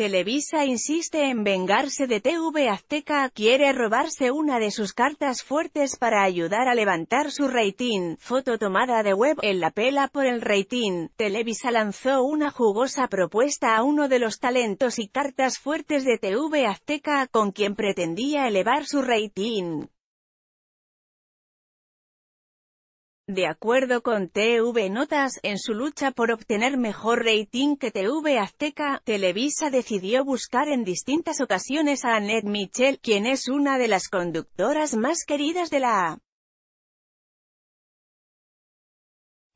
Televisa insiste en vengarse de TV Azteca, quiere robarse una de sus cartas fuertes para ayudar a levantar su rating. Foto tomada de web, en la pela por el rating. Televisa lanzó una jugosa propuesta a uno de los talentos y cartas fuertes de TV Azteca, con quien pretendía elevar su rating. De acuerdo con TV Notas, en su lucha por obtener mejor rating que TV Azteca, Televisa decidió buscar en distintas ocasiones a Annette Mitchell, quien es una de las conductoras más queridas de la